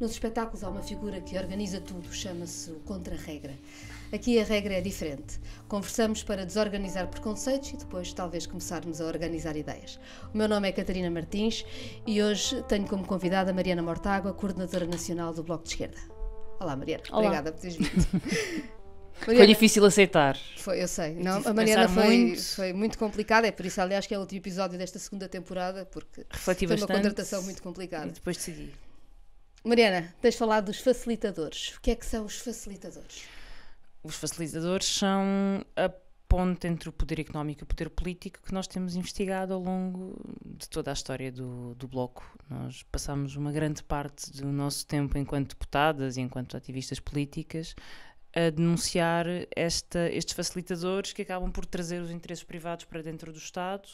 Nos espetáculos há uma figura que organiza tudo, chama-se o contra-regra. Aqui a regra é diferente. Conversamos para desorganizar preconceitos e depois talvez começarmos a organizar ideias. O meu nome é Catarina Martins e hoje tenho como convidada Mariana Mortágua, coordenadora nacional do Bloco de Esquerda. Olá Mariana, Olá. obrigada por teres vindo. Mariana, foi difícil aceitar. Foi, eu sei. Não, a Mariana foi muito. foi muito complicada, é por isso, aliás, que é o último episódio desta segunda temporada, porque Refleti foi bastante, uma contratação muito complicada. E depois decidi. Mariana, tens falado dos facilitadores. O que é que são os facilitadores? Os facilitadores são a ponte entre o poder económico e o poder político que nós temos investigado ao longo de toda a história do, do Bloco. Nós passamos uma grande parte do nosso tempo enquanto deputadas e enquanto ativistas políticas a denunciar esta, estes facilitadores que acabam por trazer os interesses privados para dentro do Estado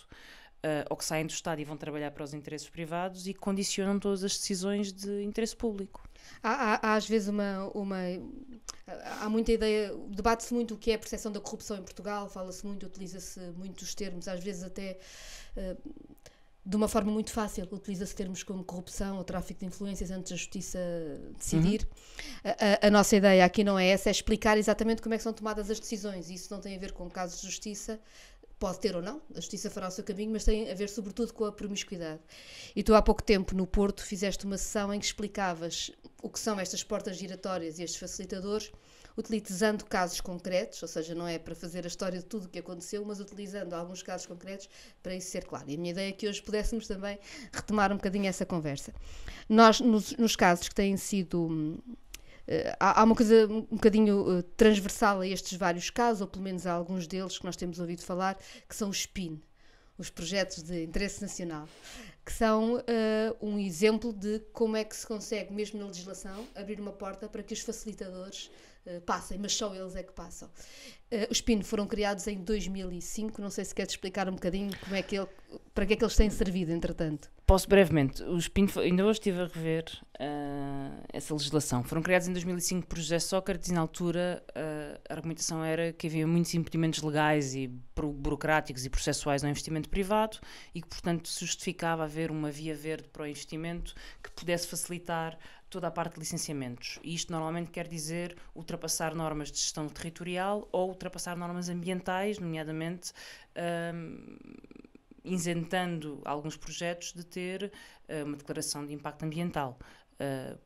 uh, ou que saem do Estado e vão trabalhar para os interesses privados e condicionam todas as decisões de interesse público. Há, há, há às vezes uma, uma há muita ideia, debate-se muito o que é a percepção da corrupção em Portugal, fala-se muito, utiliza-se muitos termos, às vezes até uh, de uma forma muito fácil, utiliza-se termos como corrupção ou tráfico de influências antes da justiça decidir. Uhum. A, a, nossa ideia aqui não é essa, é explicar exatamente como é que são tomadas as decisões. Isso não tem a ver com casos de justiça, pode ter ou não, a justiça fará o seu caminho, mas tem a ver sobretudo com a promiscuidade. E tu há pouco tempo no Porto fizeste uma sessão em que explicavas o que são estas portas giratórias e estes facilitadores, utilizando casos concretos, ou seja, não é para fazer a história de tudo o que aconteceu, mas utilizando alguns casos concretos para isso ser claro. E a minha ideia é que hoje pudéssemos também retomar um bocadinho essa conversa. Nós, nos, nos casos que têm sido hum, eh, há, uma coisa um bocadinho eh, transversal a estes vários casos, ou pelo menos a alguns deles que nós temos ouvido falar, que são os PIN, os projetos de interesse nacional, que são uh, um exemplo de como é que se consegue, mesmo na legislação, abrir uma porta para que os facilitadores eh, passem, mas só eles é que passam. Uh, os PIN foram criados em 2005, não sei se queres explicar um bocadinho como é que ele, para que é que eles têm servido, entretanto. Posso brevemente. Os PIN, ainda hoje estive a rever uh, essa legislação. Foram criados em 2005 por José Sócrates e na altura a argumentação era que havia muitos impedimentos legais e burocráticos e processuais ao investimento privado e que, portanto, se justificava haver uma via verde para o investimento que pudesse facilitar toda a parte de licenciamentos. E isto normalmente quer dizer ultrapassar normas de gestão territorial ou ultrapassar normas ambientais, nomeadamente. Um, isentando alguns projetos de ter uh, uma declaração de impacto ambiental, uh,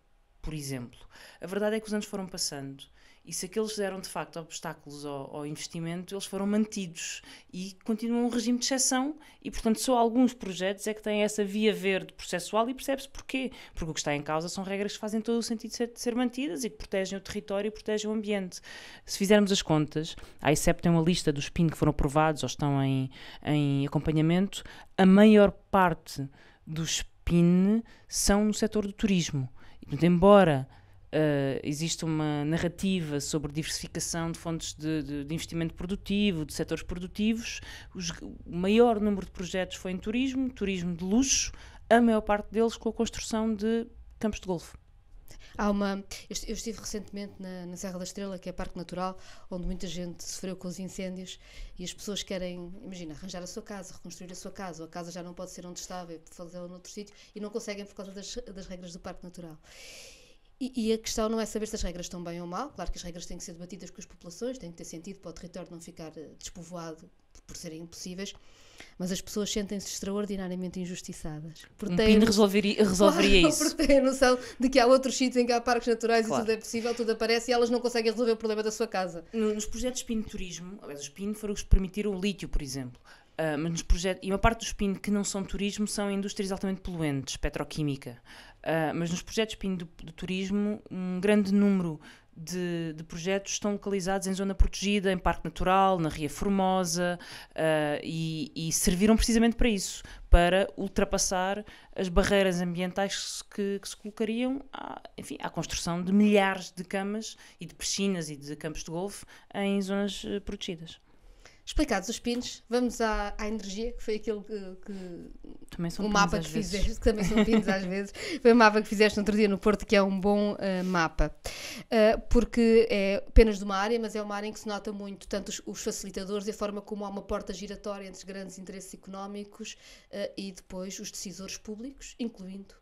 por exemplo. A verdade é que os anos foram passando e se aqueles deram de facto obstáculos ao, ao, investimento, eles foram mantidos e continuam um regime de exceção. E, portanto, só alguns projetos é que têm essa via verde processual e percebe-se porquê. Porque o que está em causa são regras que fazem todo o sentido de ser, de ser mantidas e que protegem o território e protegem o ambiente. Se fizermos as contas, a ICEP tem uma lista dos PIN que foram aprovados ou estão em, em acompanhamento, a maior parte dos PIN são no setor do turismo. E, portanto, embora Uh, existe uma narrativa sobre diversificação de fontes de, de, de investimento produtivo, de setores produtivos. Os, o maior número de projetos foi em turismo, turismo de luxo, a maior parte deles com a construção de campos de golfe. Há uma. Eu estive recentemente na, na, Serra da Estrela, que é parque natural, onde muita gente sofreu com os incêndios e as pessoas querem, imagina, arranjar a sua casa, reconstruir a sua casa, ou a casa já não pode ser onde estava, fazê-la noutro sítio e não conseguem por causa das, das regras do parque natural. E, a questão não é saber se as regras estão bem ou mal, claro que as regras têm que ser debatidas com as populações, têm que ter sentido para o território não ficar eh, despovoado por serem impossíveis, mas as pessoas sentem-se extraordinariamente injustiçadas. O um pino resolveria, resolveria claro, isso. Porque têm a noção de que há outros sítios em que há parques naturais claro. e tudo é possível, tudo aparece e elas não conseguem resolver o problema da sua casa. Nos projetos PIN Turismo, aliás, os PIN foram os que permitiram o lítio, por exemplo. Uh, mas nos projetos, e uma parte dos PIN que não são turismo são indústrias altamente poluentes, petroquímica. Ah, mas nos projetos PIN do, do turismo, um grande número de, de, projetos estão localizados em zona protegida, em parque natural, na Ria Formosa uh, e, e, serviram precisamente para isso para ultrapassar as barreiras ambientais que, que se colocariam à, enfim, à construção de milhares de camas e de piscinas e de campos de golfe em zonas eh, protegidas. Explicados os pins vamos à, à energia, que foi aquilo que. que também são o mapa que fizeste, vezes. que também são pins às vezes. Foi o mapa que fizeste no outro dia no Porto, que é um bom uh, mapa. Uh, porque é apenas de uma área, mas é uma área em que se nota muito tanto os, os facilitadores e a forma como há uma porta giratória entre os grandes interesses económicos uh, e depois os decisores públicos, incluindo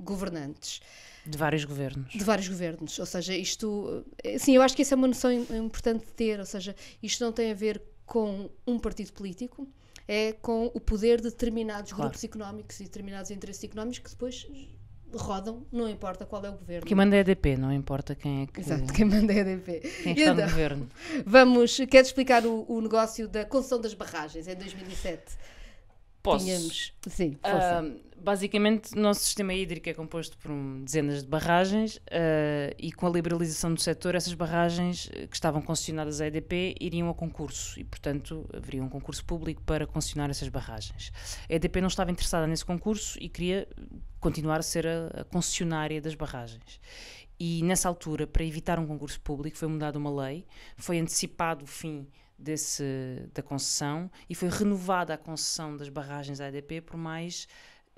governantes. De vários governos. De vários governos. Ou seja, isto. Sim, eu acho que isso é uma noção importante de ter. Ou seja, isto não tem a ver com um partido político, é com o poder de determinados claro. grupos económicos e determinados interesses económicos que depois rodam, não importa qual é o governo. Quem manda é a DP, não importa quem é que. Exato, quem manda é a DP. Quem está então, no governo. Vamos, queres explicar o, o negócio da concessão das barragens em 2007? Posso. Tínhamos. Sim, uh, basicamente, o nosso sistema hídrico é composto por um, dezenas de barragens uh, e com a liberalização do setor, essas barragens ah, que estavam concessionadas à EDP iriam a concurso e, portanto, haveria um concurso público para concessionar essas barragens. A EDP não estava interessada nesse concurso e queria continuar a ser a, a concessionária das barragens. E nessa altura, para evitar um concurso público, foi mudada uma lei, foi antecipado o fim desse, da concessão e foi renovada a concessão das barragens da ADP por mais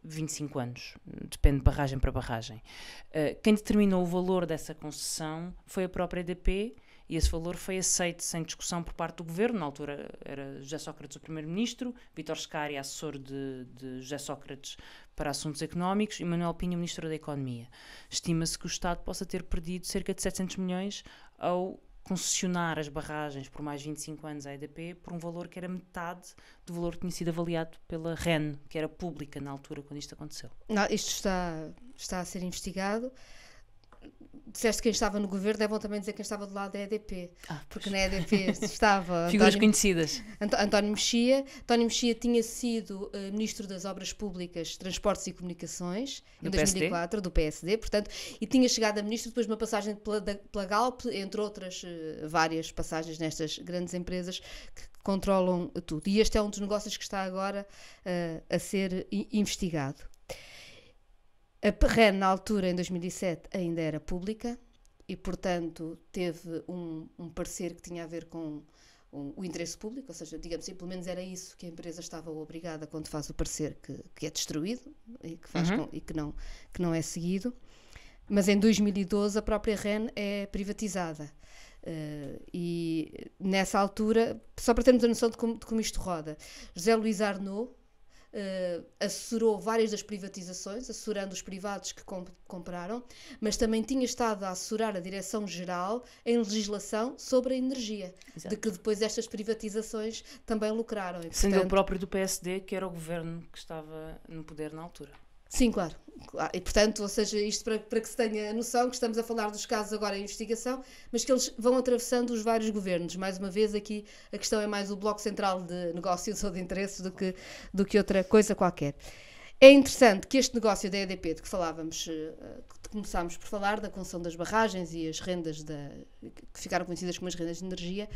25 anos, depende de barragem para barragem. Eh, quem determinou o valor dessa concessão foi a própria EDP e esse valor foi aceito sem discussão por parte do governo. Na altura era José Sócrates o primeiro-ministro, Vítor Scari, assessor de, de José Sócrates para assuntos económicos e Manuel Pinho, ministro da Economia. Estima-se que o Estado possa ter perdido cerca de 700 milhões ao concessionar as barragens por mais 25 anos à EDP por um valor que era metade do valor que tinha sido avaliado pela REN, que era pública na altura quando isto aconteceu. Não, isto está, está a ser investigado disseste quem estava no governo, devem é também dizer quem estava do lado da é EDP. Ah, porque na EDP estava. Figuras António, conhecidas. António Mexia. António Mexia tinha sido uh, Ministro das Obras Públicas, Transportes e Comunicações do em 2004, PSD. do PSD, portanto, e tinha chegado a Ministro depois de uma passagem pela, da, pela Galp, entre outras uh, várias passagens nestas grandes empresas que controlam tudo. E este é um dos negócios que está agora uh, a ser investigado. A REN na altura, em 2007, ainda era pública e, portanto, teve um, um parecer que tinha a ver com um, o interesse público, ou seja, digamos assim, pelo menos era isso que a empresa estava obrigada quando faz o parecer que, que é destruído e, que, uhum. com, e que, não, que não é seguido. Mas em 2012 a própria REN é privatizada. Uh, e nessa altura, só para termos a noção de como, de como isto roda, José Luís Arnaud, uh, assessorou várias das privatizações, assessorando os privados que comp compraram, mas também tinha estado a assessorar a Direção-Geral em legislação sobre a energia, Exato. de que depois estas privatizações também lucraram. E, portanto, Sendo o próprio do PSD, que era o governo que estava no poder na altura. Sim, claro. claro. E, portanto, ou seja, isto para, para que se tenha noção que estamos a falar dos casos agora em investigação, mas que eles vão atravessando os vários governos. Mais uma vez, aqui a questão é mais o bloco central de negócios ou de interesses do que, do que outra coisa qualquer. É interessante que este negócio da EDP, de que falávamos, eh, que começámos por falar, da concessão das barragens e as rendas da, que ficaram conhecidas como as rendas de energia,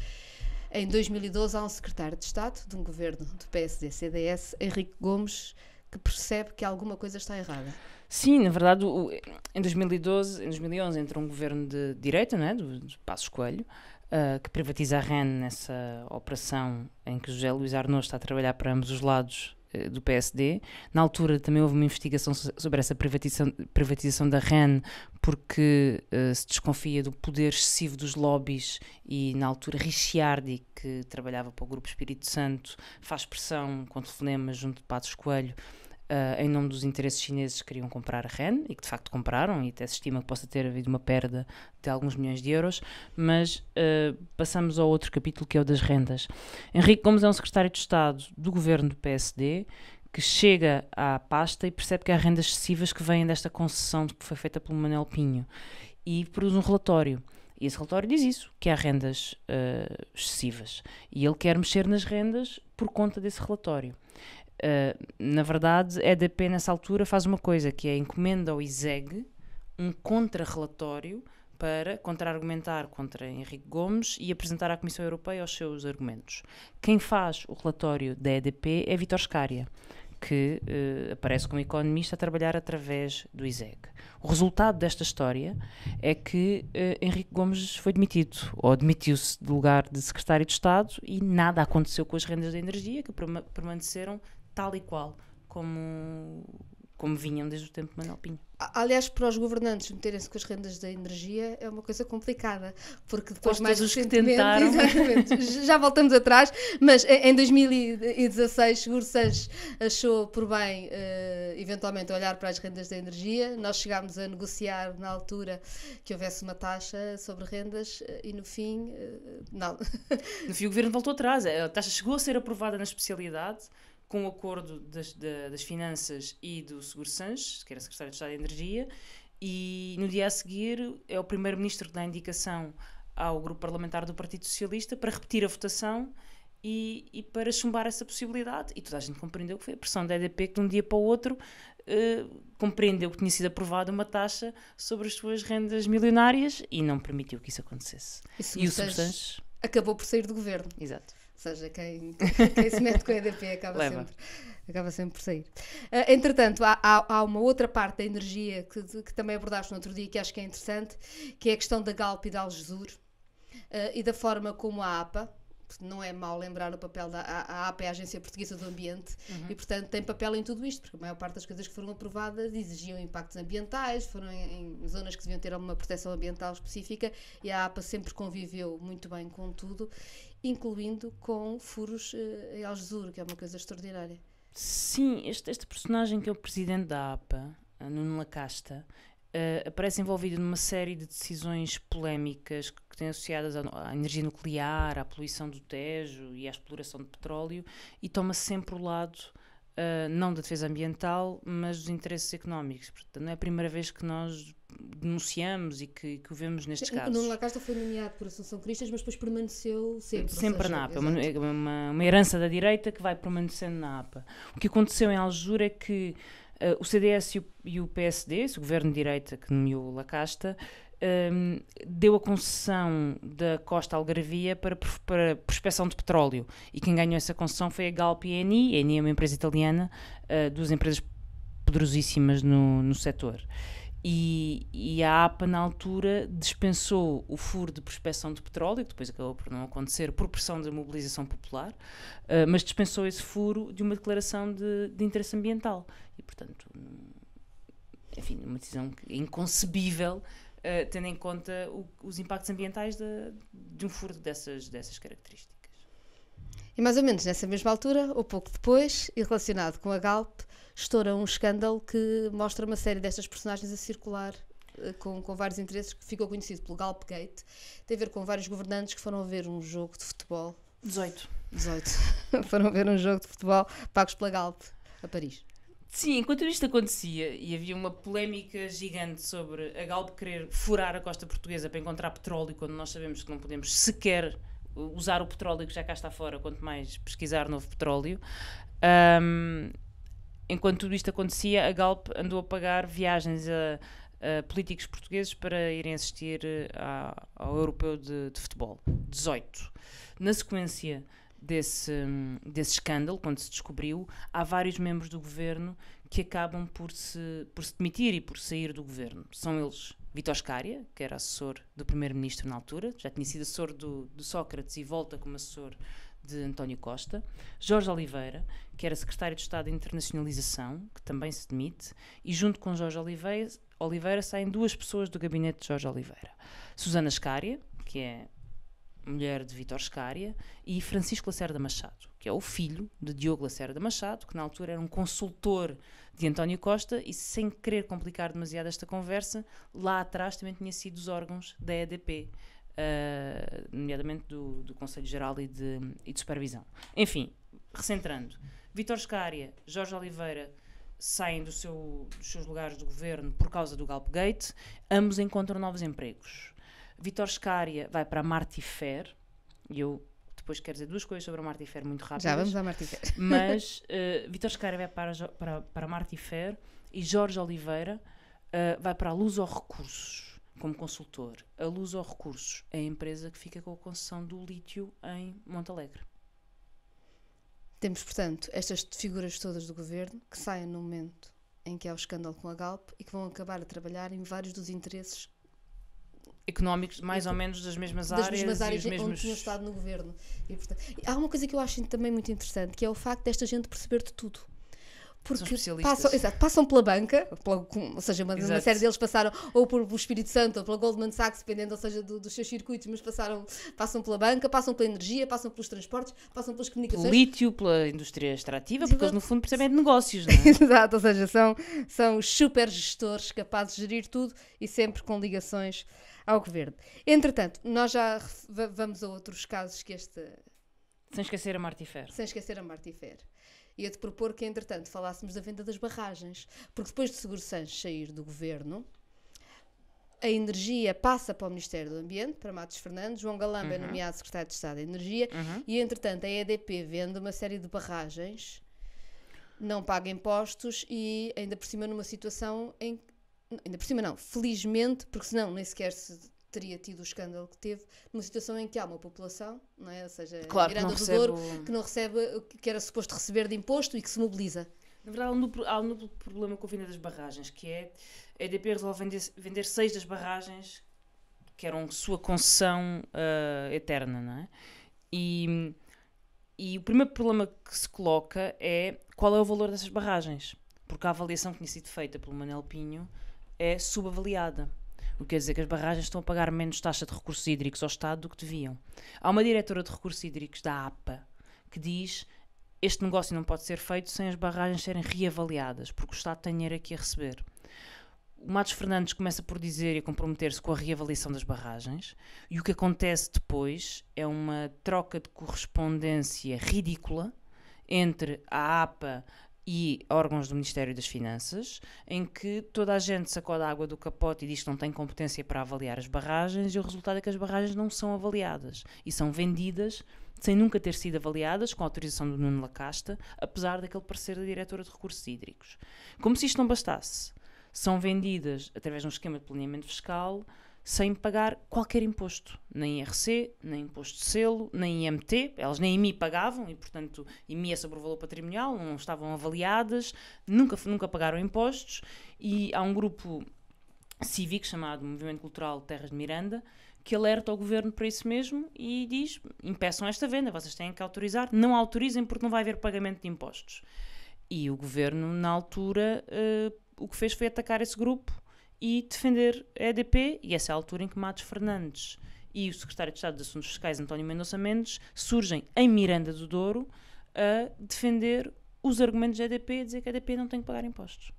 em 2012 há um secretário de Estado de um governo do PSD-CDS, Henrique Gomes, que percebe que alguma coisa está errada. Sim, na verdade, o, em 2012, em 2011, entrou um governo de direita, né, do, do Passos Coelho, uh, que privatiza a REN nessa operação em que José Luís Arnoux está a trabalhar para ambos os lados eh, do PSD. Na altura também houve uma investigação sobre essa privatização, privatização da REN, porque uh, se desconfia do poder excessivo dos lobbies e na altura Ricciardi, que trabalhava para o Grupo Espírito Santo, faz pressão com telefonemas junto de Patos Coelho uh, em nome dos interesses chineses, queriam comprar a REN e que de facto compraram, e até se estima que possa ter havido uma perda de alguns milhões de euros. Mas uh, passamos ao outro capítulo que é o das rendas. Henrique Gomes é um secretário de Estado do governo do PSD que chega à pasta e percebe que há rendas excessivas que vêm desta concessão que foi feita pelo Manuel Pinho e produz um relatório. E esse relatório diz isso, que há rendas uh, excessivas. E ele quer mexer nas rendas por conta desse relatório. Uh, na verdade, é da pena nessa altura faz uma coisa, que é encomenda ao ISEG um contrarrelatório para contra-argumentar contra Henrique Gomes e apresentar à Comissão Europeia os seus argumentos. Quem faz o relatório da EDP é Vitor Scária, que uh, aparece como economista a trabalhar através do ISEG. O resultado desta história é que uh, Henrique Gomes foi demitido, ou demitiu-se do lugar de secretário de Estado, e nada aconteceu com as rendas da energia, que permaneceram tal e qual como, como vinham desde o tempo de Manuel Pinho. Aliás, para os governantes meterem-se com as rendas da energia é uma coisa complicada, porque depois mais os que tentaram. Exatamente, já voltamos atrás, mas em 2016 Seguro Sanches achou por bem uh, eventualmente olhar para as rendas da energia. Nós chegámos a negociar na altura que houvesse uma taxa sobre rendas eh, e no fim, uh, não. No fim o governo voltou atrás, a taxa chegou a ser aprovada na especialidade, com o acordo das, das finanças e do Seguro Sanches, que era secretário de Estado de Energia, e no dia a seguir é o primeiro-ministro que dá indicação ao grupo parlamentar do Partido Socialista para repetir a votação e, e, para chumbar essa possibilidade. E toda a gente compreendeu que foi a pressão da EDP que de um dia para o outro eh, compreendeu que tinha sido aprovada uma taxa sobre as suas rendas milionárias e não permitiu que isso acontecesse. E, e o Substância acabou por sair do governo. Exato seja, quem, quem se mete com a EDP acaba sempre acaba sempre por sair. Uh, entretanto, há, há, há, uma outra parte da energia que, que, também abordaste no outro dia que acho que é interessante, que é a questão da Galp e da Algesur uh, e da forma como a APA, não é mau lembrar o papel da a, a APA é a Agência Portuguesa do Ambiente uhum. e portanto tem papel em tudo isto porque a maior parte das coisas que foram aprovadas exigiam impactos ambientais, foram em, em, zonas que deviam ter alguma proteção ambiental específica e a APA sempre conviveu muito bem com tudo incluindo com furos uh, eh, Algesur, que é uma coisa extraordinária. Sim, este, este personagem que é o presidente da APA, eh, Nuno Lacasta, uh, aparece envolvido numa série de decisões polémicas que, que têm associadas à, à, energia nuclear, à poluição do Tejo e à exploração de petróleo, e toma sempre o lado Uh, não da defesa ambiental, mas dos interesses económicos. Portanto, não é a primeira vez que nós denunciamos e que, que vemos nestes Sim, casos. Nuno Lacasta foi nomeado por Assunção Cristas, mas depois permaneceu sempre. Sempre seja, na APA, uma, uma, uma herança da direita que vai permanecendo na APA. O que aconteceu em Aljura é que uh, o CDS e o, e o, PSD, governo de direita que nomeou Lacasta, um, ehm, deu a concessão da Costa Algarvia para, para prospecção de petróleo. E quem ganhou essa concessão foi a Galp e a Eni. A Eni é uma empresa italiana, uh, duas empresas poderosíssimas no, no setor. E, e, a APA, na altura, dispensou o furo de prospecção de petróleo, que depois acabou por não acontecer, por pressão da mobilização popular, uh, mas dispensou esse furo de uma declaração de, de interesse ambiental. E, portanto, enfim, uma decisão é inconcebível, uh, tendo em conta o, os impactos ambientais de, de um furo dessas, dessas características. E mais ou menos nessa mesma altura, ou pouco depois, e relacionado com a Galp, estoura um escândalo que mostra uma série destas personagens a circular eh, com, com, vários interesses, que ficou conhecido pelo Galpgate, tem a ver com vários governantes que foram ver um jogo de futebol. 18. 18. foram ver um jogo de futebol pagos pela Galp, a Paris. Sim, enquanto isto acontecia e havia uma polémica gigante sobre a Galp querer furar a costa portuguesa para encontrar petróleo, quando nós sabemos que não podemos sequer usar o petróleo que já cá está fora, quanto mais pesquisar novo petróleo. Um, enquanto tudo isto acontecia, a Galp andou a pagar viagens a, a políticos portugueses para irem assistir eh, ao Europeu de, de, Futebol, 18. Na sequência desse, desse escândalo, quando se descobriu, há vários membros do governo que acabam por se, por se demitir e por sair do governo. São eles Vitor Scária, que era assessor do primeiro-ministro na altura, já tinha sido assessor do, do Sócrates e volta como assessor de António Costa, Jorge Oliveira, que era secretário de Estado de Internacionalização, que também se demite, e junto com Jorge Oliveira, Oliveira saem duas pessoas do gabinete de Jorge Oliveira: Susana Escária, que é mulher de Vítor Escária, e Francisco Lacerda Machado, que é o filho de Diogo Lacerda Machado, que na altura era um consultor de António Costa, e sem querer complicar demasiado esta conversa, lá atrás também tinha sido os órgãos da EDP, eh, nomeadamente do, do Conselho Geral e de, e de Supervisão. Enfim, recentrando, Vitor Scária, Jorge Oliveira saem do seu, dos seus lugares do governo por causa do Galpgate, ambos encontram novos empregos. Vitor Scária vai para a Martifer, e eu depois quero dizer duas coisas sobre a Martifer muito rápido. Já vamos à Martifer. Mas uh, eh, Vitor Scária vai para, para, para a Martifer e Jorge Oliveira uh, vai para a Luz ou Recursos como consultor, a Luz ou Recursos, é a empresa que fica com a concessão do lítio em Montalegre. Temos, portanto, estas figuras todas do governo que saem no momento em que há o escândalo com a Galp e que vão acabar a trabalhar em vários dos interesses económicos, mais ou menos das mesmas das áreas, mesmas áreas e mesmos... onde tinham estado no governo. E, portanto, há uma coisa que eu acho também muito interessante, que é o facto desta gente perceber de tudo. Porque passam, exato, passam pela banca, pela, ou seja, uma, uma, série deles passaram ou por, pelo Espírito Santo ou pela Goldman Sachs, dependendo ou seja, do, dos seus circuitos, mas passaram, passam pela banca, passam pela energia, passam pelos transportes, passam pelas comunicações. Lítio, pela indústria extrativa, porque eles no fundo percebem de negócios, não é? exato, ou seja, são, são super gestores capazes de gerir tudo e sempre com ligações ao governo. Entretanto, nós já vamos a outros casos que este. Sem esquecer a Martifer. Sem esquecer a Martifer ia-te propor que, entretanto, falássemos da venda das barragens, porque depois de Seguro Sanches sair do governo, a energia passa para o Ministério do Ambiente, para Matos Fernandes, João Galamba é uhum. é nomeado secretário de Estado da Energia uhum. e, entretanto, a EDP vende uma série de barragens, não paga impostos e, ainda por cima, numa situação em ainda por cima não, felizmente, porque senão nem sequer se teria tido o escândalo que teve, numa situação em que há uma população, não é? ou seja, claro, Miranda do Douro, que não recebe o que era suposto receber de imposto e que se mobiliza. Na verdade, há um há um duplo problema com a venda das barragens, que é a EDP resolve vender, vender seis das barragens que eram sua concessão uh, eterna, não é? E, e o primeiro problema que se coloca é qual é o valor dessas barragens, porque a avaliação que tinha sido feita pelo Manel Pinho é subavaliada. O que quer dizer que as barragens estão a pagar menos taxa de recursos hídricos ao Estado do que deviam. Há uma diretora de recursos hídricos da APA que diz este negócio não pode ser feito sem as barragens serem reavaliadas, porque o Estado tem dinheiro aqui a receber. O Matos Fernandes começa por dizer e a comprometer-se com a reavaliação das barragens, e o que acontece depois é uma troca de correspondência ridícula entre a APA, e órgãos do Ministério das Finanças, em que toda a gente sacode a água do capote e diz que não tem competência para avaliar as barragens, e o resultado é que as barragens não são avaliadas e são vendidas sem nunca ter sido avaliadas, com autorização do Nuno Lacasta, apesar daquele parecer da diretora de recursos hídricos. Como se isto não bastasse, são vendidas através de um esquema de planeamento fiscal sem pagar qualquer imposto, nem IRC, nem imposto de selo, nem IMT, elas nem IMI pagavam e, portanto, IMI é sobre o valor patrimonial, não estavam avaliadas, nunca, nunca pagaram impostos e há um grupo cívico chamado Movimento Cultural Terras de Miranda que alerta o governo para isso mesmo e diz: impeçam esta venda, vocês têm que autorizar, não autorizem porque não vai haver pagamento de impostos. E o governo, na altura, uh, o que fez foi atacar esse grupo e defender a EDP, e essa é a altura em que Matos Fernandes e o secretário de Estado dos Assuntos Fiscais, António Mendonça Mendes, surgem em Miranda do Douro a defender os argumentos da EDP e dizer que a EDP não tem que pagar impostos.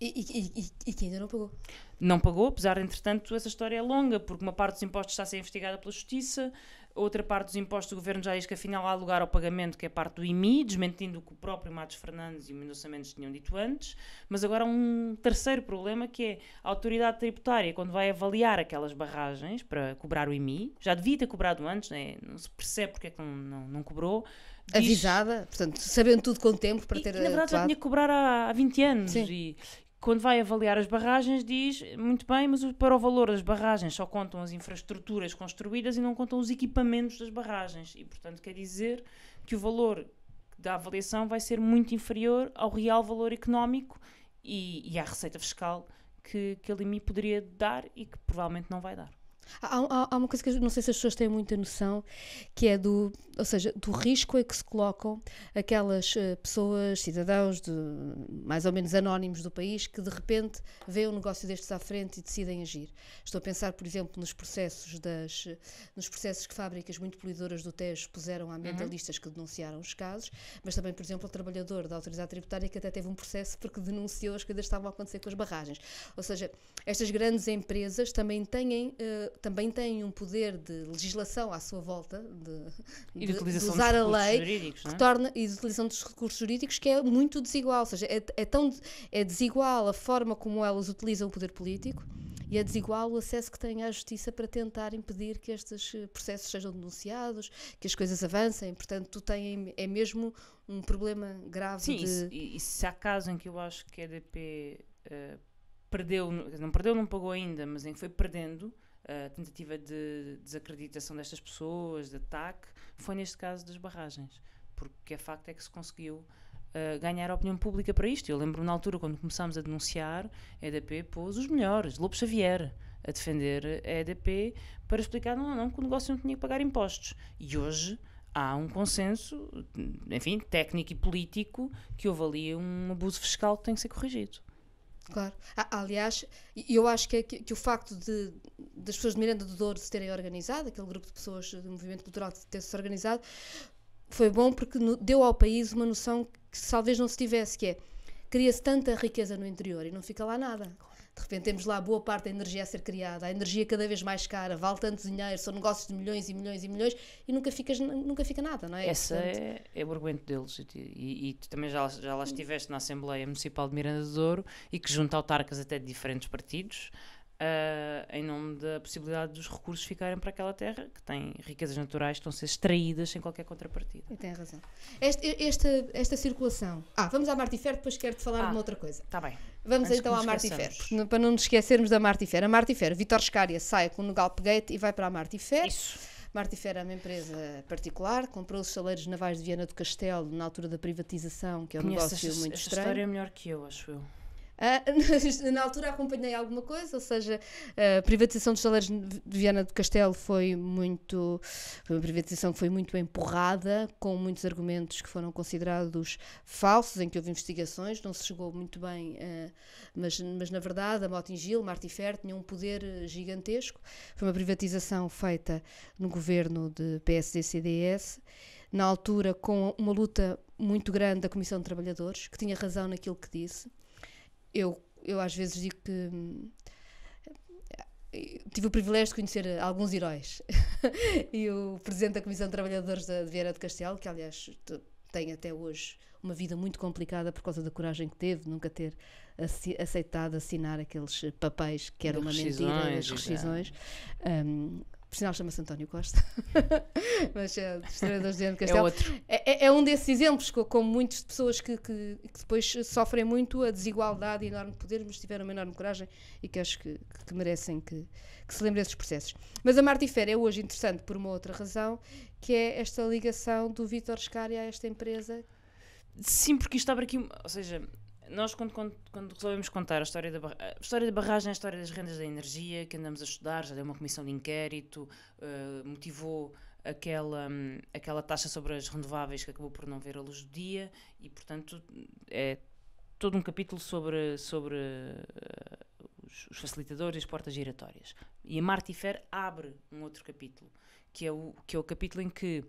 E, e, e, e, que ainda não pagou. Não pagou, apesar, entretanto, essa história é longa, porque uma parte dos impostos está a ser investigada pela Justiça, outra parte dos impostos o governo já diz que afinal há lugar ao pagamento, que é parte do IMI, desmentindo o que o próprio Matos Fernandes e o Mendonça Mendes tinham dito antes. Mas agora há um terceiro problema que é a autoridade tributária, quando vai avaliar aquelas barragens para cobrar o IMI, já devia ter cobrado antes, né? não se percebe porque é que não, não, não cobrou. Diz... Avisada, portanto, sabendo tudo com o tempo para e, ter. E, na verdade, atuado. já tinha que cobrar há, há 20 anos. E, quando vai avaliar as barragens, diz muito bem, mas para o valor das barragens só contam as infraestruturas construídas e não contam os equipamentos das barragens. E, portanto, quer dizer que o valor da avaliação vai ser muito inferior ao real valor económico e, e à receita fiscal que, que a LIMI poderia dar e que provavelmente não vai dar. Há, há, há, uma coisa que eu não sei se as pessoas têm muita noção, que é do, ou seja, do risco a é que se colocam aquelas uh, pessoas, cidadãos de, mais ou menos anónimos do país, que de repente veem um negócio destes à frente e decidem agir. Estou a pensar, por exemplo, nos processos das, nos processos que fábricas muito poluidoras do Tejo puseram a ambientalistas uhum. que denunciaram os casos, mas também, por exemplo, o trabalhador da autoridade tributária que até teve um processo porque denunciou as coisas que estavam a acontecer com as barragens. Ou seja, estas grandes empresas também têm uh, também têm um poder de legislação à sua volta, de, de, de usar a lei, que é? torna, e de utilização dos recursos jurídicos, que é muito desigual. Ou seja, é, é, tão, é desigual a forma como elas utilizam o poder político e é desigual o acesso que têm à justiça para tentar impedir que estes eh, processos sejam denunciados, que as coisas avancem. Portanto, tu tens, é mesmo um problema grave. Sim, de... e, e se há caso em que eu acho que a EDP. Uh, eh, perdeu, não perdeu, não pagou ainda, mas em que foi perdendo, a tentativa de desacreditação destas pessoas, de ataque, foi neste caso das barragens. Porque a facto é que se conseguiu uh, ganhar a opinião pública para isto. Eu lembro-me na altura, quando começámos a denunciar, a EDP pôs os melhores, Lobo Xavier, a defender a EDP para explicar não, não, que o negócio não tinha que pagar impostos. E hoje há um consenso, enfim, técnico e político, que houve ali um abuso fiscal que tem que ser corrigido. Claro. Ah, aliás, eu acho que, é que, que, o facto de, das pessoas de Miranda do Douro se terem organizado, aquele grupo de pessoas do movimento cultural ter se organizado, foi bom porque no, deu ao país uma noção que talvez não se tivesse, que é cria-se tanta riqueza no interior e não fica lá nada. De repente temos lá boa parte da energia a ser criada, a energia cada vez mais cara, vale tanto dinheiro, são negócios de milhões e milhões e milhões e nunca, ficas, nunca fica nada, não é? Essa é, é o argumento deles. E, e, tu também já, já lá estiveste na Assembleia Municipal de Miranda do Douro e que junta autarcas até de diferentes partidos uh, em nome da possibilidade dos recursos ficarem para aquela terra que tem riquezas naturais que estão a ser extraídas sem qualquer contrapartida. E tem razão. Esta, esta, esta circulação. Ah, vamos à Martifer, depois quero-te falar ah, de uma outra coisa. Está bem. Vamos Antes então à Martifer, para não nos esquecermos da Martifer. A Martifer, Vitor Scária sai com o Nugal Peguete e vai para a Martifer. Isso. Martifer é uma empresa particular, comprou os saleiros navais de Viana do Castelo na altura da privatização, que é um Conheço negócio muito estranho. A história é melhor que eu, acho eu. Ah, na altura acompanhei alguma coisa, ou seja, a privatização dos salários de Viana do Castelo foi muito. Foi uma privatização que foi muito empurrada, com muitos argumentos que foram considerados falsos, em que houve investigações, não se chegou muito bem, ah, mas, mas na verdade a Motin Gil, Fer, tinha um poder gigantesco. Foi uma privatização feita no governo de PSD-CDS na altura com uma luta muito grande da Comissão de Trabalhadores, que tinha razão naquilo que disse, eu, eu às vezes digo que hum, eh, tive o privilégio de conhecer alguns heróis. e o presidente da Comissão de Trabalhadores de Vieira de Castelo, que aliás tem até hoje uma vida muito complicada por causa da coragem que teve, nunca ter aceitado assinar aqueles papéis que eram uma mentira, as rescisões. Um, por sinal chama-se António Costa, mas é dos treinadores de é Castelo. É outro. É, é, um desses exemplos, como muitas pessoas que, que, que, depois sofrem muito a desigualdade e enorme poder, mas tiveram uma enorme coragem e que acho que, que merecem que, se lembrem desses processos. Mas a Martifera é hoje interessante por uma outra razão, que é esta ligação do Vítor Scária a esta empresa. Sim, porque isto abre aqui, ou seja, nós quando, quando, quando, resolvemos contar a história, da barragem, a história da barragem, é a história das rendas da energia que andamos a estudar, já deu uma comissão de inquérito, uh, motivou aquela, hum, aquela taxa sobre as renováveis que acabou por não ver a luz do dia e, portanto, é todo um capítulo sobre, sobre uh, os, os, facilitadores e as portas giratórias. E a Martifer abre um outro capítulo, que é o, que é o capítulo em que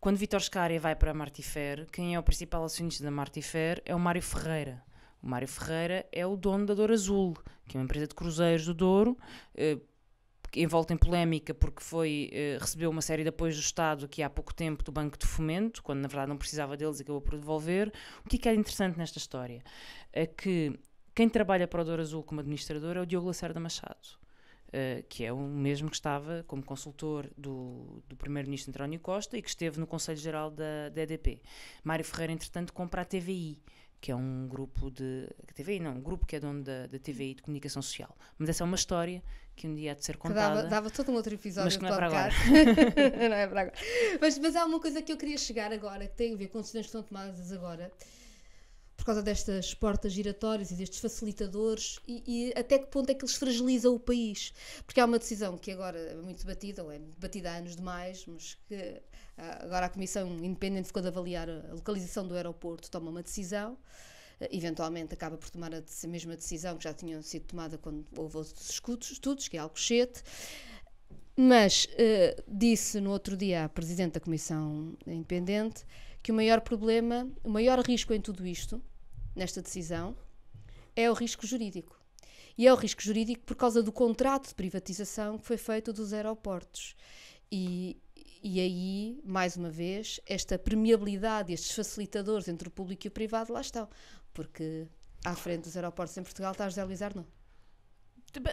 quando Vitor Scaria vai para a Martifer, quem é o principal acionista da Martifer é o Mário Ferreira. O Mário Ferreira é o dono da Douro Azul, que é uma empresa de cruzeiros do Douro, eh, envolta em polémica porque foi, eh, recebeu uma série de apoios do Estado que há pouco tempo do Banco de Fomento, quando na verdade não precisava deles e acabou por devolver. O que é, que é interessante nesta história? É que quem trabalha para o Douro Azul como administrador é o Diogo Lacerda Machado. Eh, que é o mesmo que estava como consultor do, do primeiro-ministro António Costa e que esteve no Conselho Geral da, da EDP. Mário Ferreira, entretanto, compra a TVI, que é um grupo de. TVI não, um grupo que é dono da, da TVI de comunicação social. Mas essa é uma história que um dia há de ser contada. Dava, dava, todo um outro episódio mas que não é para agora. não é para agora. Mas, mas há uma coisa que eu queria chegar agora, que tem a ver com decisões que estão tomadas agora causa destas portas giratórias e destes facilitadores e, e, até que ponto é que eles fragilizam o país? Porque há uma decisão que agora é muito debatida, ou é debatida há anos demais, mas que ah, agora a Comissão Independente ficou de avaliar a localização do aeroporto, toma uma decisão ah, eventualmente acaba por tomar a, mesma decisão que já tinham sido tomada quando houve outros escudos, estudos, que é Alcochete. Mas uh, disse no outro dia a Presidente da Comissão Independente que o maior problema, o maior risco em tudo isto nesta decisão é o risco jurídico. E é o risco jurídico por causa do contrato de privatização que foi feito dos aeroportos. E, e aí, mais uma vez, esta permeabilidade, estes facilitadores entre o público e o privado lá estão. Porque à frente dos aeroportos em Portugal está José Luís Arnaud. Tipo,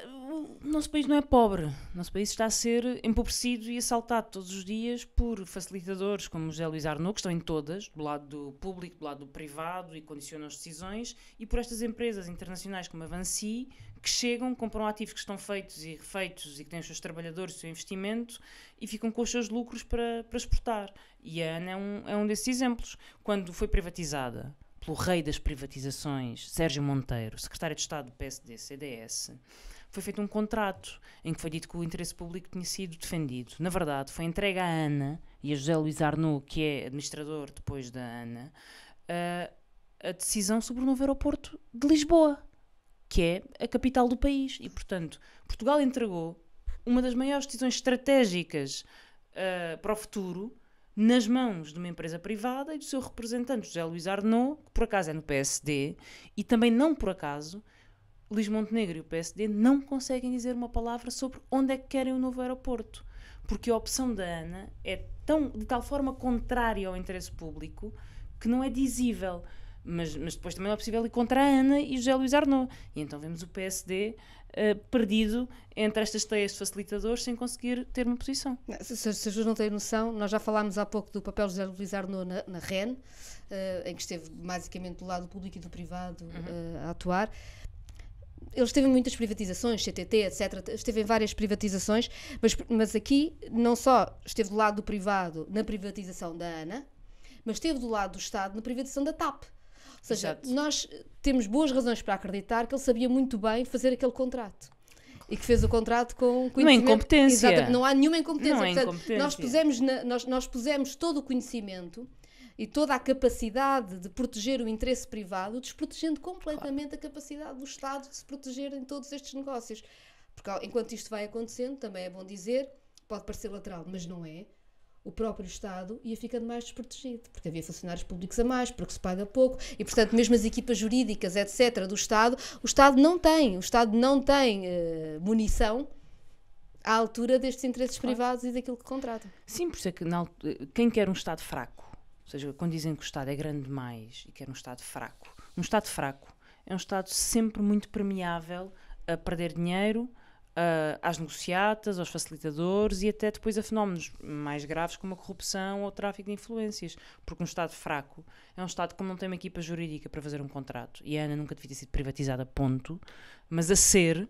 o nosso país não é pobre. O nosso país está a ser empobrecido e assaltado todos os dias por facilitadores como José Luís Arnoux, que estão em todas, do lado do público, do lado do privado e condicionam as decisões, e por estas empresas internacionais como a Vansi, que chegam, compram ativos que estão feitos e refeitos e que têm os seus trabalhadores, o seu investimento e ficam com os seus lucros para, para exportar. E a ANA é um, é um desses exemplos. Quando foi privatizada pelo rei das privatizações, Sérgio Monteiro, secretário de Estado do PSD-CDS, foi feito um contrato em que foi dito que o interesse público tinha sido defendido. Na verdade, foi entregue à Ana e a José Luís Arnoux, que é administrador depois da Ana, a, eh, a decisão sobre o novo aeroporto de Lisboa, que é a capital do país. E, portanto, Portugal entregou uma das maiores decisões estratégicas uh, para o futuro nas mãos de uma empresa privada e do seu representante José Luís Arnaud, que por acaso é no PSD, e também não por acaso Luís Montenegro e o PSD não conseguem dizer uma palavra sobre onde é que querem o novo aeroporto, porque a opção da ANA é tão, de tal forma contrária ao interesse público que não é dizível. Mas, mas depois também não é possível ir contra a Ana e José Luís Arnaud. E então vemos o PSD uh, eh, perdido entre estas teias de facilitadores sem conseguir ter uma posição. Se, as pessoas não têm noção, nós já falámos há pouco do papel de José Luís Arnaud na, na REN, uh, em que esteve basicamente do lado público e do privado uhum. Eh, a atuar. Eles teve muitas privatizações, CTT, etc. Esteve em várias privatizações, mas, mas aqui não só esteve do lado do privado na privatização da ANA, mas esteve do lado do Estado na privatização da TAP. Ou seja, Exato. nós temos boas razões para acreditar que ele sabia muito bem fazer aquele contrato. E que fez o contrato com conhecimento. Não é incompetência. Exatamente, não há nenhuma incompetência. Não é Portanto, Nós pusemos, na, nós, nós pusemos todo o conhecimento e toda a capacidade de proteger o interesse privado, desprotegendo completamente claro. a capacidade do Estado de se proteger em todos estes negócios. Porque enquanto isto vai acontecendo, também é bom dizer, pode parecer lateral, mas não é. O próprio Estado ia ficando mais desprotegido, porque havia funcionários públicos a mais, porque se paga pouco, e portanto, mesmo as equipas jurídicas, etc., do Estado, o Estado não tem, o Estado não tem uh, munição à altura destes interesses claro. privados e daquilo que contrata. Sim, por isso é que na, quem quer um Estado fraco ou seja, quando dizem que o Estado é grande demais e que é um Estado fraco, um Estado fraco é um Estado sempre muito permeável a perder dinheiro, uh, às negociatas, aos facilitadores e até depois a fenómenos mais graves como a corrupção ou o tráfico de influências. Porque um Estado fraco é um Estado que não tem uma equipa jurídica para fazer um contrato. E a ANA nunca devia ter sido privatizada, ponto. Mas a ser,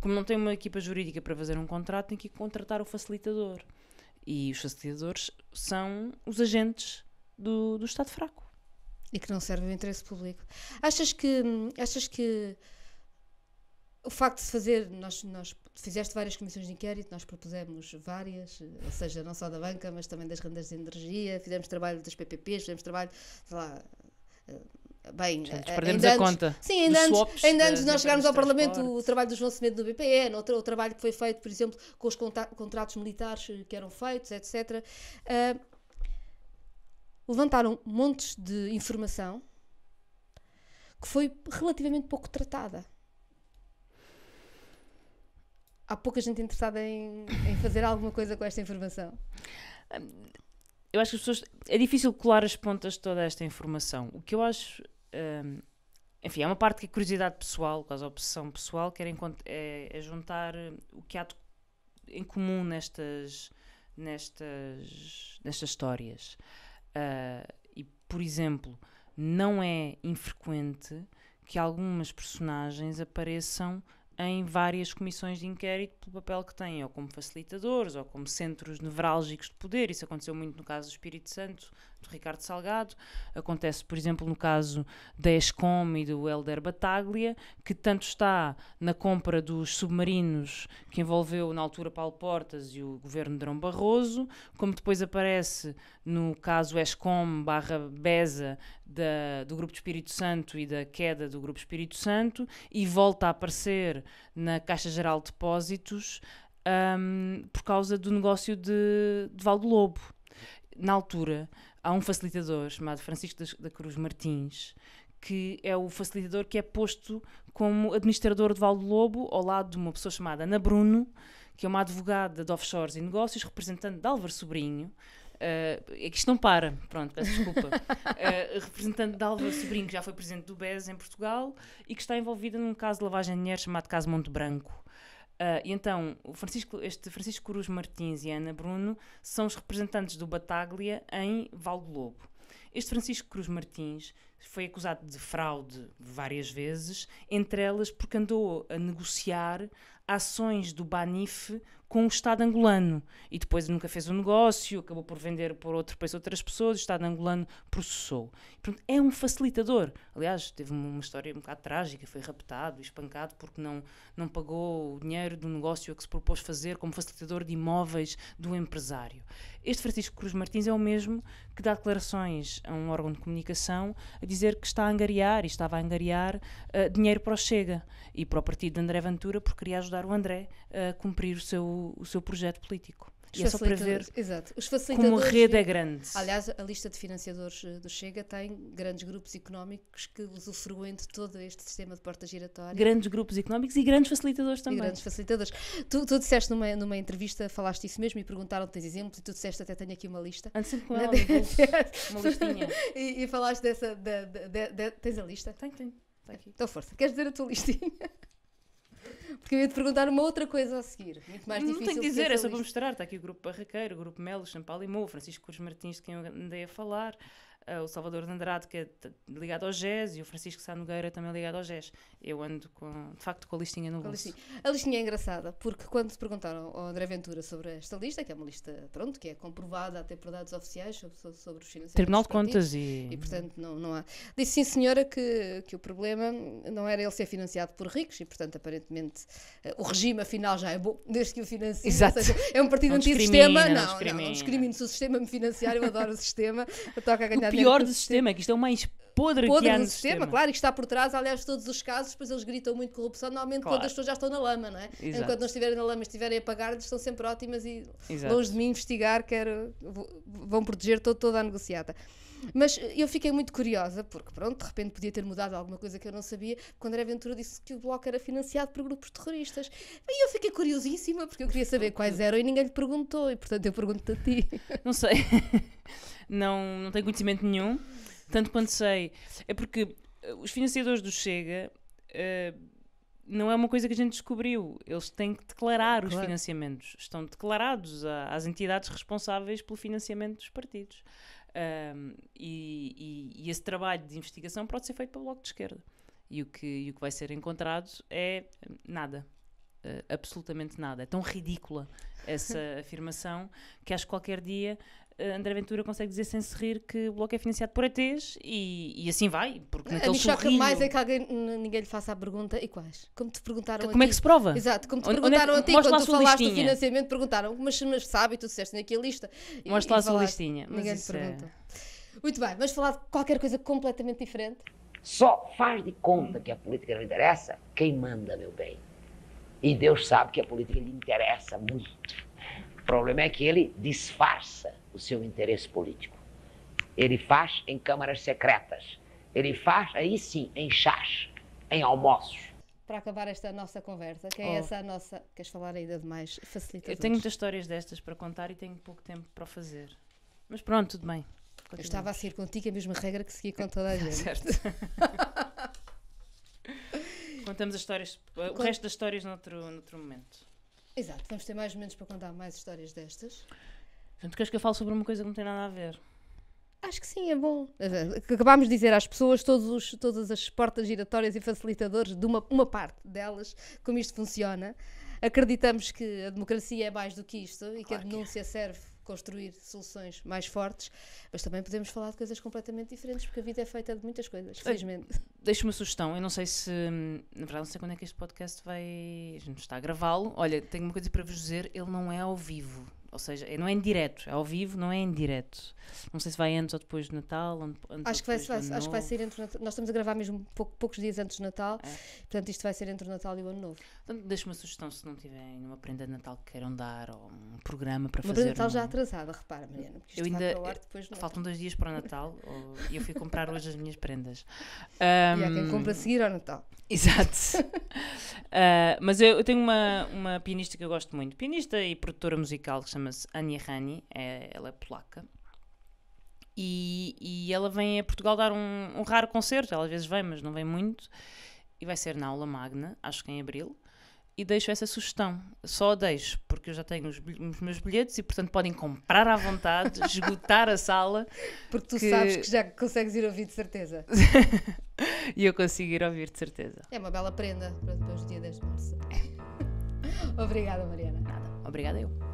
como não tem uma equipa jurídica para fazer um contrato, tem que contratar o facilitador. E os facilitadores são os agentes do, do Estado fraco. E que não serve o interesse público. Achas que, achas que o facto de se fazer, nós, nós fizeste várias comissões de inquérito, nós propusemos várias, ou seja, não só da banca, mas também das rendas de energia, fizemos trabalho das PPPs, fizemos trabalho, sei lá. Eh, bem, Já eh, perdemos a antes, conta. Sim, ainda antes, swaps, ainda antes de nós chegarmos ao Parlamento, o, trabalho do João Semedo do BPN, o, o trabalho que foi feito, por exemplo, com os contratos militares que eram feitos, etc. Uh, eh, levantaram montes de informação que foi relativamente pouco tratada. Há pouca gente interessada em, em fazer alguma coisa com esta informação. Eu acho que as pessoas. É difícil colar as pontas de toda esta informação. O que eu acho. Hum, enfim, é uma parte que a é curiosidade pessoal, quase obsessão pessoal, quer é, é juntar hum, o que há de, em comum nestas, nestas, nestas histórias. Uh, e, por exemplo, não é infrequente que algumas personagens apareçam em várias comissões de inquérito pelo papel que têm, ou como facilitadores, ou como centros nevrálgicos de poder. Isso aconteceu muito no caso do Espírito Santo, de Ricardo Salgado, acontece, por exemplo, no caso da Escom e do Helder Bataglia, que tanto está na compra dos submarinos que envolveu na altura Paulo Portas e o governo de Drão Barroso, como depois aparece no caso Escom barra Beza da, do Grupo de Espírito Santo e da queda do Grupo Espírito Santo, e volta a aparecer na Caixa Geral de Depósitos um, por causa do negócio de, de Valdo Lobo. Na altura, há um facilitador chamado Francisco da Cruz Martins, que é o facilitador que é posto como administrador de Valdo Lobo, ao lado de uma pessoa chamada Ana Bruno, que é uma advogada de offshores e negócios, representante de Álvaro Sobrinho. Uh, eh, é que isto não para, pronto, peço desculpa. Uh, representante de Álvaro Sobrinho, que já foi presidente do BES em Portugal e que está envolvida num caso de lavagem de dinheiro chamado Caso Monte Branco. Uh, e então, Francisco, este Francisco Cruz Martins e Ana Bruno são os representantes do Bataglia em Valdo Lobo. Este Francisco Cruz Martins foi acusado de fraude várias vezes, entre elas porque andou a negociar ações do Banif com o Estado angolano. E depois nunca fez o um negócio, acabou por vender por outro país outras pessoas, o Estado angolano processou. Portanto, é um facilitador. Aliás, teve uma história um bocado trágica, foi raptado, espancado porque não, não pagou o dinheiro do negócio que se propôs fazer como facilitador de imóveis do empresário. Este Francisco Cruz Martins é o mesmo que dá declarações a um órgão de comunicação a dizer que está a angariar e estava a angariar uh, dinheiro para o Chega e para o partido de André Ventura porque queria ajudar o André eh, a cumprir o seu o seu projeto político. Os e é só para ver exato. Os como a rede é grande. Aliás, a lista de financiadores eh, do Chega tem grandes grupos económicos que usufruem de todo este sistema de portas giratórias. Grandes grupos económicos e grandes facilitadores também. E grandes facilitadores. Tu, tu disseste numa, numa entrevista, falaste isso mesmo e perguntaram tens exemplos e tu disseste até tenho aqui uma lista. Antes de com né? ela, uma listinha. e, e, falaste dessa, tens a lista? Tenho, tenho. Tá então força, queres dizer a tua listinha? porque eu ia te perguntar uma outra coisa a seguir, muito mais difícil. Não tenho que dizer, é só para mostrar. Está aqui o Grupo Barraqueiro, o Grupo Melos, São Paulo e Francisco Cruz Martins, de quem eu andei a falar, eh, o Salvador de Andrade, que é ligado ao GES, e o Francisco Sá Nogueira também ligado ao GES. Eu ando, com, de facto, com a listinha no bolso. A listinha. a listinha é engraçada, porque quando se perguntaram ao André Ventura sobre esta lista, que é uma lista, pronto, que é comprovada até por dados oficiais sobre, sobre os financiamentos Tribunal de Contas e... E, portanto, não, não há... Disse, sim, senhora, que, que o problema não era ele ser financiado por ricos, e, portanto, aparentemente, eh, o regime, afinal, já é bom, desde que o financie. Exato. Seja, é um partido anti-sistema. Não, não, não discrimino. Se o sistema me financiar, eu adoro o sistema. eu Toca a ganhar pior do sistema, é que isto é o mais podre, podre que há no sistema, sistema. Claro, que está por trás, aliás, todos os casos, pois eles gritam muito corrupção, normalmente claro. quando as pessoas já estão na lama, não é? Exato. Enquanto não estiverem na lama, estiverem a pagar, estão sempre ótimas e Exato. longe de mim investigar, quero, vão proteger todo, toda a negociata. Mas eh, eu fiquei muito curiosa, porque pronto, de repente podia ter mudado alguma coisa que eu não sabia, quando a Aventura disse que o Bloco era financiado por grupos terroristas. E eu fiquei curiosíssima, porque eu queria saber quais eram e ninguém lhe perguntou, e portanto eu pergunto a ti. Não sei. não, não tenho conhecimento nenhum. Tanto quanto sei. É porque eh, os financiadores do Chega. Uh, não é uma coisa que a gente descobriu. Eles têm que declarar claro. os financiamentos. Estão declarados a, às entidades responsáveis pelo financiamento dos partidos. Um, e, e, e, esse trabalho de investigação pode ser feito pelo Bloco de Esquerda. E o que, e o que vai ser encontrado é nada. Uh, absolutamente nada. É tão ridícula essa afirmação que acho que qualquer dia eh, André Ventura consegue dizer sem se rir que o Bloco é financiado por ETs e, e assim vai, porque naquele A mim choca mais é que alguém, ninguém lhe faça a pergunta, e quais? Como te perguntaram Como é que se prova? Exato, como te onde, perguntaram onde é que... a ti, quando tu falaste listinha. do financiamento, perguntaram, mas, mas sabe, tu disseste aqui a lista. Mostra lá a sua listinha. Ninguém te pergunta. É... Muito bem, vamos falar de qualquer coisa completamente diferente? Só faz de conta que a política não interessa quem manda, meu bem. E Deus sabe que a política lhe interessa muito. O problema é que ele disfarça o seu interesse político. Ele faz em câmaras secretas. Ele faz, aí sim, em chás, em almoços para acabar esta nossa conversa, que é oh. essa a nossa. Queres falar ainda de mais facilitadores? Eu tenho muitas histórias destas para contar e tenho pouco tempo para o fazer. Mas pronto, tudo bem. Continuamos. Eu estava a seguir contigo a mesma regra que segui com toda a gente. certo. Contamos as histórias, o Cont... resto das histórias noutro, noutro momento. Exato, vamos ter mais momentos para contar mais histórias destas. Portanto, queres que eu fale sobre uma coisa que não tem nada a ver? Acho que sim, é bom. Acabámos de dizer às pessoas todos os, todas as portas giratórias e facilitadores de uma, uma parte delas, como isto funciona. Acreditamos que a democracia é mais do que isto e claro que a é. denúncia que é. serve construir soluções mais fortes, mas também podemos falar de coisas completamente diferentes, porque a vida é feita de muitas coisas, felizmente. Deixa-me uma sugestão, eu não sei se, na verdade, não sei quando é que este podcast vai. A gente está a gravá-lo. Olha, tenho uma coisa para vos dizer, ele não é ao vivo. Ou seja, é, não é em direto, é ao vivo, não é em direto. Não sei se vai antes ou depois de Natal. Antes acho, que vai, vai acho que vai ser entre Natal. Nós estamos a gravar mesmo pouco, poucos dias antes de Natal, é. portanto isto vai ser entre o Natal e o Ano Novo. Portanto, deixe uma sugestão se não tiverem uma prenda de Natal que queiram dar ou um programa para uma fazer. Uma prenda de Natal um... já atrasada, repara, Mariana. Eu ainda. Ar, faltam dois dias para o Natal e eu fui comprar hoje as minhas prendas. Um... E há quem compra a seguir ao Natal. Exato. uh, mas eu, eu, tenho uma, uma pianista que eu gosto muito, pianista e produtora musical que chama chama-se Ania Rani, é, ela é polaca. E, e, ela vem a Portugal dar um, um, raro concerto, ela às vezes vem, mas não vem muito, e vai ser na aula magna, acho que em abril. E deixo essa sugestão, só a deixo, porque eu já tenho os, os meus bilhetes e, portanto, podem comprar à vontade, esgotar a sala. Porque tu que... sabes que já consegues ir ouvir de certeza. e eu consigo ir ouvir de certeza. É uma bela prenda para depois do dia 10 de março. É. Obrigada, Mariana. Nada. Obrigada eu.